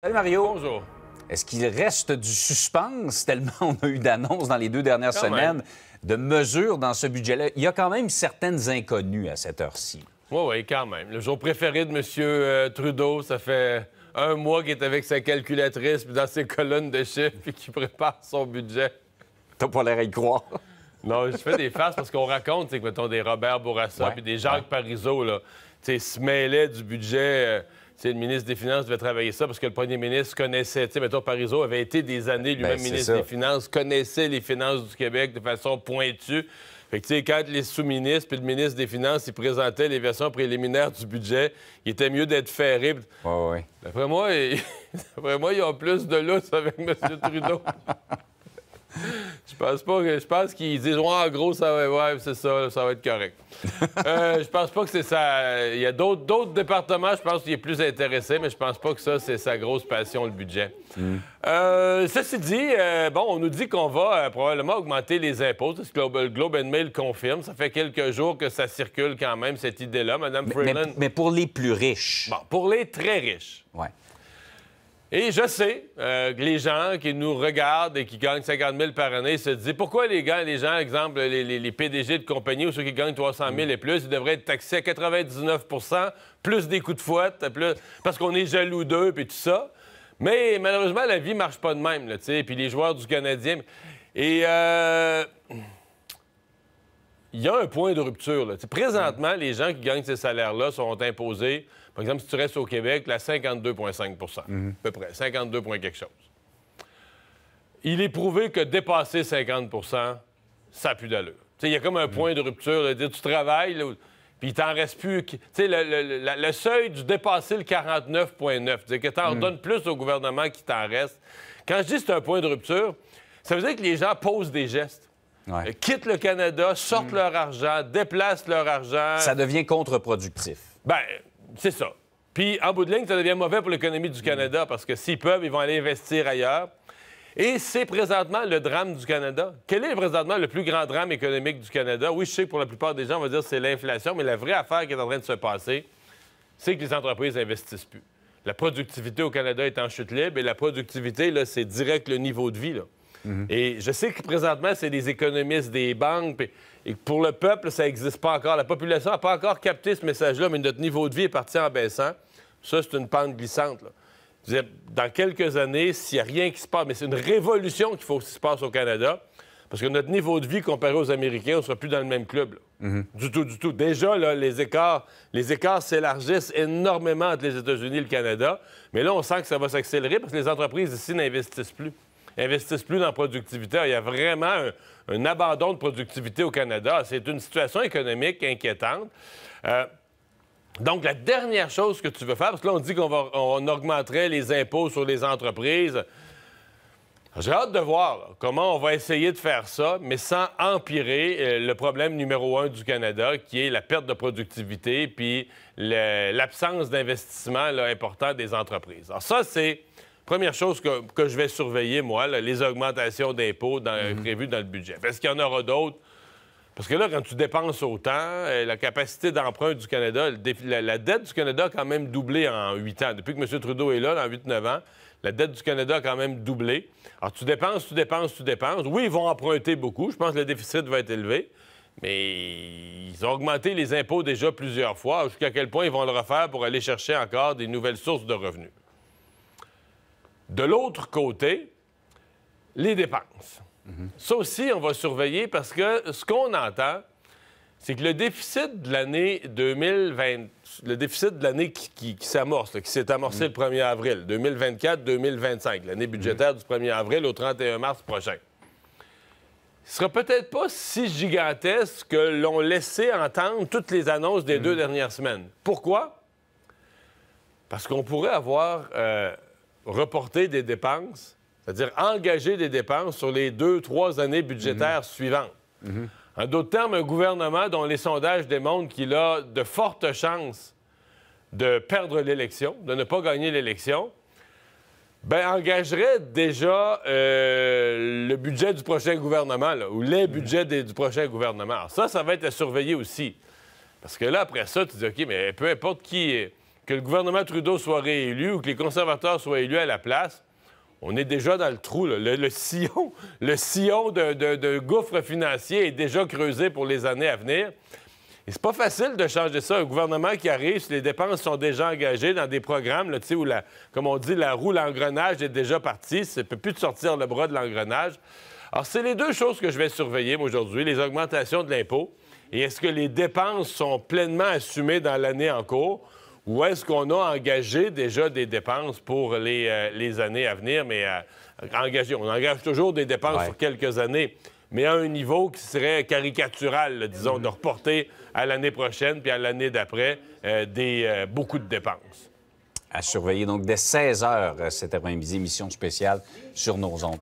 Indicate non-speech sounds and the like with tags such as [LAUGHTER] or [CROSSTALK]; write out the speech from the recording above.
Salut Mario. Bonjour. Est-ce qu'il reste du suspense tellement on a eu d'annonces dans les deux dernières semaines de mesures dans ce budget-là? Il y a quand même certaines inconnues à cette heure-ci. Oui, oui, quand même. Le jour préféré de M. Euh, Trudeau, ça fait un mois qu'il est avec sa calculatrice dans ses colonnes de chiffres puis qu'il prépare son budget. T'as pas l'air à y croire. non, je fais des faces parce qu'on raconte, c'est que, mettons, des Robert Bourassa puis des Jacques Parizeau, là, tu se mêlaient du budget... Euh, le ministre des Finances devait travailler ça parce que le premier ministre connaissait, tu sais, mettons, Parizeau avait été des années lui-même ben, ministre des Finances, connaissait les finances du Québec de façon pointue. Fait que, quand les sous-ministres puis le ministre des Finances, ils présentaient les versions préliminaires du budget, il était mieux d'être ferré. Ouais, ouais. D'après moi, il [LAUGHS] y moi, ont plus de lousse avec M. Trudeau. [LAUGHS] Je pense pas que. Je pense qu'ils disent, en gros, ça va, être correct. Euh, [LAUGHS] je pense pas que c'est ça. Il y a d'autres, départements, je pense qu'il est plus intéressé, mais je pense pas que ça, c'est sa grosse passion, le budget. Mm. Euh, ceci dit, euh, bon, on nous dit qu'on va probablement augmenter les impôts. ce que Globe and Mail confirme. Ça fait quelques jours que ça circule quand même, cette idée-là, Madame Freeland. Mais, pour les plus riches. Bon, pour les très riches. Ouais. Et je sais euh, que les gens qui nous regardent et qui gagnent 50 000 par année se disent pourquoi les gars, les gens, exemple, les, PDG de compagnie ou ceux qui gagnent 300 000 mm. et plus, ils devraient être taxés à 99 plus des coups de fouette, plus... parce qu'on est jaloux d'eux et tout ça. Mais malheureusement, la vie marche pas de même, tu sais. Puis les joueurs du Canadien. Et. Euh, il y a un point de rupture. Présentement, les gens qui gagnent ces salaires-là seront imposés. Par exemple, si tu restes au Québec, la 52,5 à peu près, 52 points quelque chose. Il est prouvé que dépasser 50 ça n'a plus d'allure. Il y a comme un point de rupture. tu travailles, puis il t'en reste plus. le, seuil du dépasser le 49,9, c'est que tu en mm. donnes plus au gouvernement qu'il t'en reste. Quand je dis que c'est un point de rupture, ça veut dire que les gens posent des gestes. Euh, quittent le Canada, sortent hmm. leur argent, déplacent leur argent. Ça devient contre-productif. Ben, c'est ça. Puis, en bout de ligne, ça devient mauvais pour l'économie du hmm. Canada parce que s'ils peuvent, ils vont aller investir ailleurs. Et c'est présentement le drame du Canada. Quel est présentement le plus grand drame économique du Canada? Oui, je sais que pour la plupart des gens, on va dire que c'est l'inflation, mais la vraie affaire qui est en train de se passer, c'est que les entreprises n'investissent plus. La productivité au Canada est en chute libre et la productivité, c'est direct le niveau de vie. Mhm. Et je sais que présentement, c'est des économistes des banques. Et pour le peuple, ça n'existe pas encore. La population n'a pas encore capté ce message-là, mais notre niveau de vie est parti en baissant. Ça, c'est une pente glissante. dans quelques années, s'il n'y a rien qui se passe, mais c'est une révolution qu'il faut que se passe au Canada, parce que notre niveau de vie comparé aux Américains, on ne sera plus dans le même club. Mhm. Du tout, du tout. Déjà, les écarts les écarts s'élargissent énormément entre les États-Unis et le Canada, mais là, on sent que ça va s'accélérer parce que les entreprises ici n'investissent plus investissent plus dans la productivité. Il y a vraiment un, abandon de productivité au Canada. C'est une situation économique inquiétante. Euh, donc, la dernière chose que tu veux faire, parce que là, on dit qu'on augmenterait les impôts sur les entreprises. J'ai hâte de voir comment on va essayer de faire ça, mais sans empirer euh, le problème numéro un du Canada, qui est la perte de productivité puis l'absence d'investissement important des entreprises. Alors, ça, c'est Première chose que, je vais surveiller, moi, les augmentations d'impôts mhm. prévues dans le budget. Est-ce qu'il y en aura d'autres? Parce que là, quand tu dépenses autant, euh, la capacité d'emprunt du Canada, la, dette du Canada a quand même doublé en 8 ans. Depuis que M. Trudeau est là, en 8-9 ans, la dette du Canada a quand même doublé. Alors, tu dépenses, tu dépenses, tu dépenses. Oui, ils vont emprunter beaucoup. Je pense que le déficit va être élevé. Mais ils ont augmenté les impôts déjà plusieurs fois. Jusqu'à quel point ils vont le refaire pour aller chercher encore des nouvelles sources de revenus? De l'autre côté, les dépenses. Mhm. Ça aussi, on va surveiller parce que ce qu'on entend, c'est que le déficit de l'année 2020, le déficit de l'année qui, s'amorce, qui s'est amorcé le 1er mhm. avril, 2024-2025, l'année mhm. budgétaire du 1er avril au 31 mars prochain, ne sera peut-être pas si gigantesque que l'on laissait entendre toutes les annonces des deux dernières semaines. Pourquoi? Parce qu'on pourrait avoir euh, reporter des dépenses, c'est-à-dire engager des dépenses sur les deux, trois années budgétaires mhm. suivantes. Mhm. En d'autres termes, un gouvernement dont les sondages démontrent qu'il a de fortes chances de perdre l'élection, de ne pas gagner l'élection, ben, engagerait déjà euh, le budget du prochain gouvernement, ou les mhm. budgets du prochain gouvernement. ça, ça va être à surveiller aussi. Parce que là, après ça, tu dis, OK, mais peu importe qui, est que le gouvernement Trudeau soit réélu ou que les conservateurs soient élus à la place, on est déjà dans le trou. Le, sillon, [LAUGHS] le sillon d'un de, gouffre financier est déjà creusé pour les années à venir. Et c'est pas facile de changer ça. Un gouvernement qui arrive, si les dépenses sont déjà engagées dans des programmes, où, comme on dit, la roue, l'engrenage est déjà partie. ça ne peut plus te sortir le bras de l'engrenage. Alors, c'est les deux choses que je vais surveiller aujourd'hui, les augmentations de l'impôt et est-ce que les dépenses sont pleinement assumées dans l'année en cours. Ou est-ce qu'on a engagé déjà des dépenses pour les, euh, années à venir? Mais euh, on engage toujours des dépenses sur quelques années, mais à un niveau qui serait caricatural, disons, de reporter à l'année prochaine puis à l'année d'après euh, des beaucoup de dépenses. À surveiller. Donc, dès 16 heures cet après-midi, émission spéciale sur nos ondes.